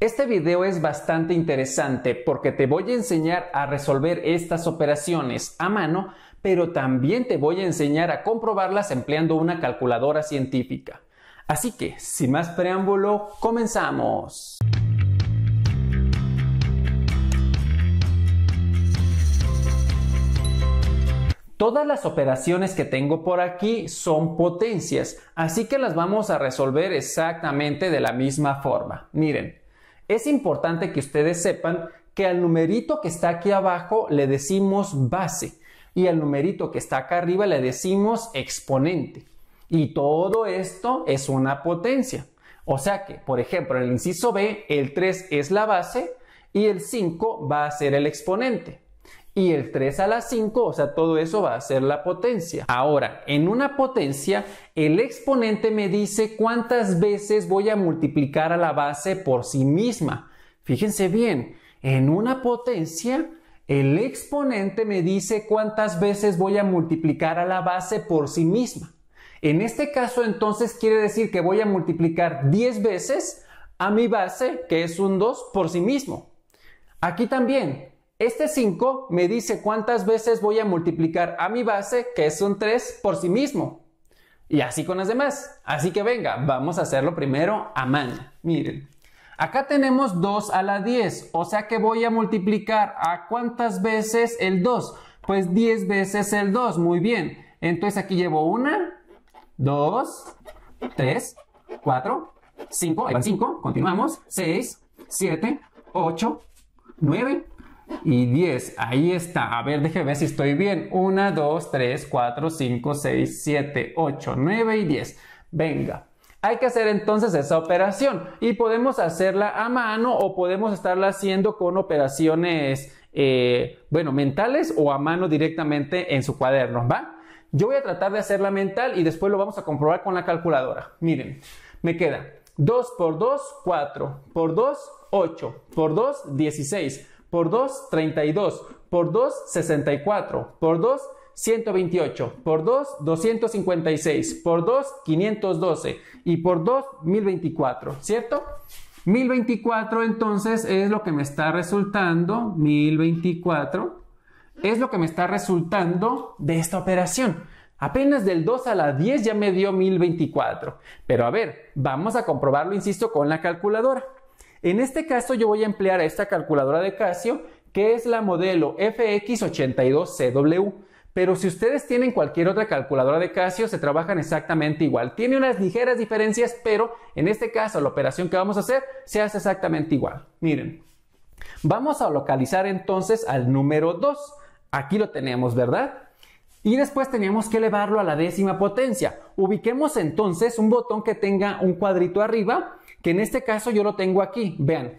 Este video es bastante interesante porque te voy a enseñar a resolver estas operaciones a mano, pero también te voy a enseñar a comprobarlas empleando una calculadora científica. Así que, sin más preámbulo, comenzamos. Todas las operaciones que tengo por aquí son potencias, así que las vamos a resolver exactamente de la misma forma. Miren, es importante que ustedes sepan que al numerito que está aquí abajo le decimos base y al numerito que está acá arriba le decimos exponente. Y todo esto es una potencia. O sea que, por ejemplo, en el inciso B, el 3 es la base y el 5 va a ser el exponente y el 3 a la 5, o sea, todo eso va a ser la potencia. Ahora, en una potencia, el exponente me dice cuántas veces voy a multiplicar a la base por sí misma. Fíjense bien, en una potencia, el exponente me dice cuántas veces voy a multiplicar a la base por sí misma. En este caso, entonces, quiere decir que voy a multiplicar 10 veces a mi base, que es un 2, por sí mismo. Aquí también, este 5 me dice cuántas veces voy a multiplicar a mi base, que es un 3, por sí mismo. Y así con las demás. Así que venga, vamos a hacerlo primero a mano. Miren, acá tenemos 2 a la 10, o sea que voy a multiplicar a cuántas veces el 2. Pues 10 veces el 2, muy bien. Entonces aquí llevo 1, 2, 3, 4, 5, 5, continuamos, 6, 7, 8, 9, y 10. Ahí está. A ver, déjeme ver si estoy bien. 1, 2, 3, 4, 5, 6, 7, 8, 9 y 10. Venga. Hay que hacer entonces esa operación y podemos hacerla a mano o podemos estarla haciendo con operaciones, eh, bueno, mentales o a mano directamente en su cuaderno, ¿va? Yo voy a tratar de hacerla mental y después lo vamos a comprobar con la calculadora. Miren, me queda 2 por 2, 4, por 2, 8, por 2, 16 por 2, 32, por 2, 64, por 2, 128, por 2, 256, por 2, 512 y por 2, 1024, ¿cierto? 1024 entonces es lo que me está resultando, 1024 es lo que me está resultando de esta operación. Apenas del 2 a la 10 ya me dio 1024. Pero a ver, vamos a comprobarlo, insisto, con la calculadora. En este caso yo voy a emplear esta calculadora de Casio, que es la modelo FX82CW. Pero si ustedes tienen cualquier otra calculadora de Casio, se trabajan exactamente igual. Tiene unas ligeras diferencias, pero en este caso la operación que vamos a hacer se hace exactamente igual. Miren, vamos a localizar entonces al número 2. Aquí lo tenemos, ¿verdad? y después teníamos que elevarlo a la décima potencia. Ubiquemos entonces un botón que tenga un cuadrito arriba, que en este caso yo lo tengo aquí, vean.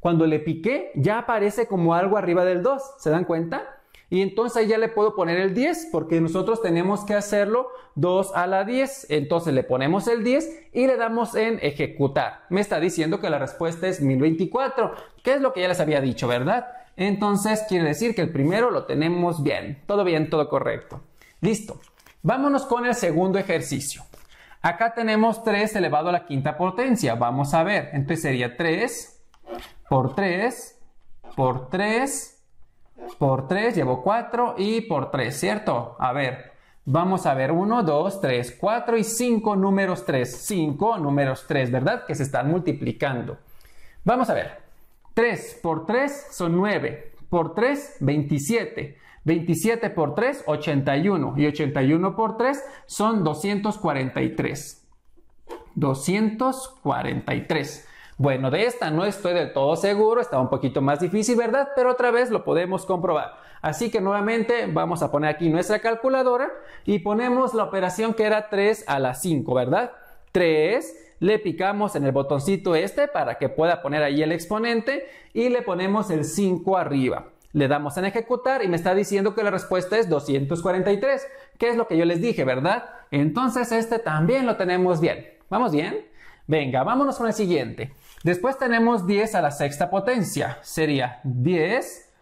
Cuando le piqué ya aparece como algo arriba del 2, ¿se dan cuenta? Y entonces ahí ya le puedo poner el 10 porque nosotros tenemos que hacerlo 2 a la 10. Entonces le ponemos el 10 y le damos en ejecutar. Me está diciendo que la respuesta es 1024, que es lo que ya les había dicho, ¿verdad? Entonces quiere decir que el primero lo tenemos bien, todo bien, todo correcto. Listo. Vámonos con el segundo ejercicio. Acá tenemos 3 elevado a la quinta potencia. Vamos a ver. Entonces sería 3 por 3 por 3 por 3. Llevo 4 y por 3, ¿cierto? A ver. Vamos a ver 1, 2, 3, 4 y 5 números 3. 5 números 3, ¿verdad? Que se están multiplicando. Vamos a ver. 3 por 3 son 9. Por 3, 27 27 por 3, 81. Y 81 por 3 son 243. 243. Bueno, de esta no estoy del todo seguro, está un poquito más difícil, ¿verdad? Pero otra vez lo podemos comprobar. Así que nuevamente vamos a poner aquí nuestra calculadora y ponemos la operación que era 3 a la 5, ¿verdad? 3 le picamos en el botoncito este para que pueda poner ahí el exponente y le ponemos el 5 arriba. Le damos en ejecutar y me está diciendo que la respuesta es 243, que es lo que yo les dije, ¿verdad? Entonces este también lo tenemos bien. ¿Vamos bien? Venga, vámonos con el siguiente. Después tenemos 10 a la sexta potencia. Sería 10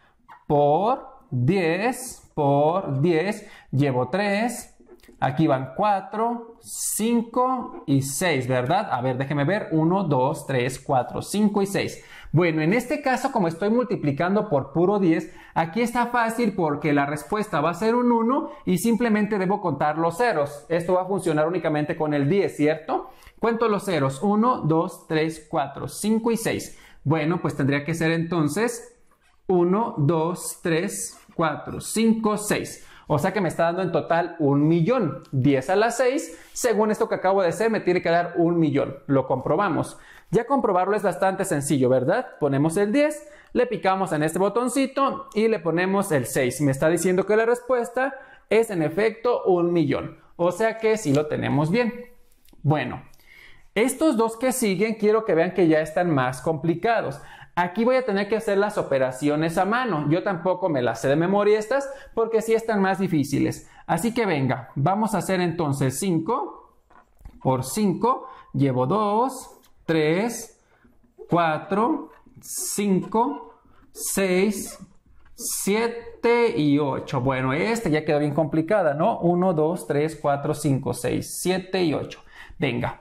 por 10 por 10. Llevo 3 Aquí van 4, 5 y 6, ¿verdad? A ver, déjeme ver. 1, 2, 3, 4, 5 y 6. Bueno, en este caso, como estoy multiplicando por puro 10, aquí está fácil porque la respuesta va a ser un 1 y simplemente debo contar los ceros. Esto va a funcionar únicamente con el 10, ¿cierto? Cuento los ceros. 1, 2, 3, 4, 5 y 6. Bueno, pues tendría que ser entonces 1, 2, 3, 4, 5, 6. O sea que me está dando en total un millón. 10 a las 6, según esto que acabo de hacer, me tiene que dar un millón. Lo comprobamos. Ya comprobarlo es bastante sencillo, ¿verdad? Ponemos el 10, le picamos en este botoncito y le ponemos el 6. Me está diciendo que la respuesta es en efecto un millón. O sea que sí lo tenemos bien. Bueno, estos dos que siguen quiero que vean que ya están más complicados. Aquí voy a tener que hacer las operaciones a mano. Yo tampoco me las sé de memoria estas porque sí están más difíciles. Así que venga, vamos a hacer entonces 5 por 5. Llevo 2, 3, 4, 5, 6, 7 y 8. Bueno, esta ya quedó bien complicada, ¿no? 1, 2, 3, 4, 5, 6, 7 y 8. Venga,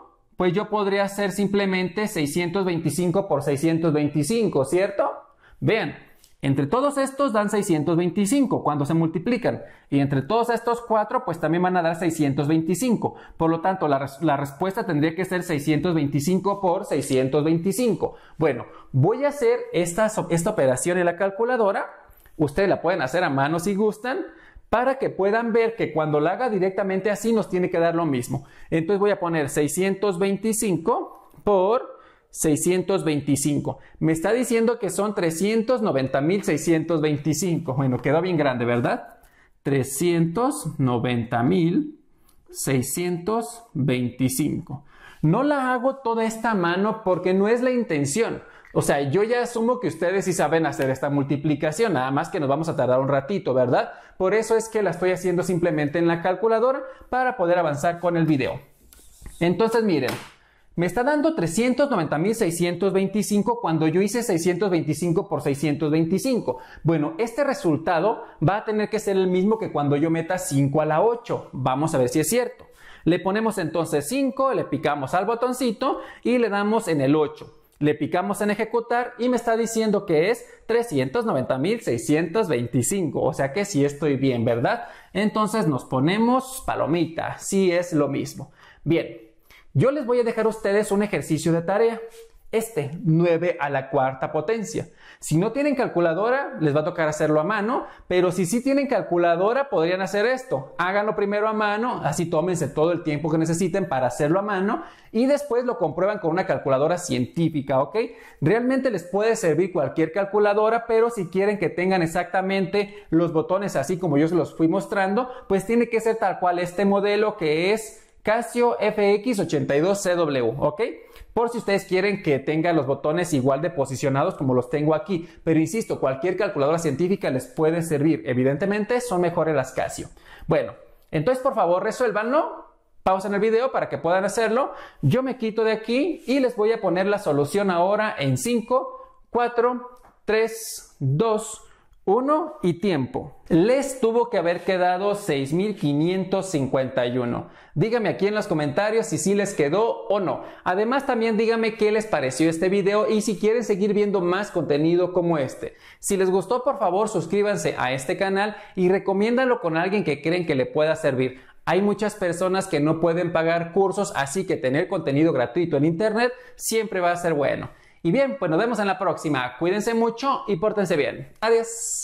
pues yo podría hacer simplemente 625 por 625, ¿cierto? Vean, entre todos estos dan 625 cuando se multiplican. Y entre todos estos cuatro, pues también van a dar 625. Por lo tanto, la, respuesta tendría que ser 625 por 625. Bueno, voy a hacer esta, esta operación en la calculadora. Ustedes la pueden hacer a mano si gustan para que puedan ver que cuando la haga directamente así nos tiene que dar lo mismo. Entonces voy a poner 625 por 625. Me está diciendo que son 390.625. Bueno, quedó bien grande, ¿verdad? 390.625. No la hago toda esta mano porque no es la intención. O sea, yo ya asumo que ustedes sí saben hacer esta multiplicación, nada más que nos vamos a tardar un ratito, ¿verdad? Por eso es que la estoy haciendo simplemente en la calculadora para poder avanzar con el video. Entonces, miren, me está dando 390.625 cuando yo hice 625 por 625. Bueno, este resultado va a tener que ser el mismo que cuando yo meta 5 a la 8. Vamos a ver si es cierto. Le ponemos entonces 5, le picamos al botoncito y le damos en el 8. Le picamos en ejecutar y me está diciendo que es 390.625, o sea que si estoy bien, ¿verdad? Entonces nos ponemos palomita, sí es lo mismo. Bien, yo les voy a dejar a ustedes un ejercicio de tarea este 9 a la cuarta potencia. Si no tienen calculadora, les va a tocar hacerlo a mano, pero si sí tienen calculadora, podrían hacer esto. Háganlo primero a mano, así tómense todo el tiempo que necesiten para hacerlo a mano y después lo comprueban con una calculadora científica, ¿ok? Realmente les puede servir cualquier calculadora, pero si quieren que tengan exactamente los botones así como yo se los fui mostrando, pues tiene que ser tal cual este modelo que es Casio FX82CW, ¿ok? Por si ustedes quieren que tengan los botones igual de posicionados como los tengo aquí. Pero insisto, cualquier calculadora científica les puede servir. Evidentemente son mejores las Casio. Bueno, entonces por favor resuélvanlo. Pausen el video para que puedan hacerlo. Yo me quito de aquí y les voy a poner la solución ahora en 5, 4, 3, 2, uno y tiempo. Les tuvo que haber quedado 6.551. Dígame aquí en los comentarios si sí les quedó o no. Además también dígame qué les pareció este video y si quieren seguir viendo más contenido como este. Si les gustó por favor suscríbanse a este canal y recomiéndalo con alguien que creen que le pueda servir. Hay muchas personas que no pueden pagar cursos, así que tener contenido gratuito en Internet siempre va a ser bueno. Y bien, pues nos vemos en la próxima. Cuídense mucho y pórtense bien. Adiós.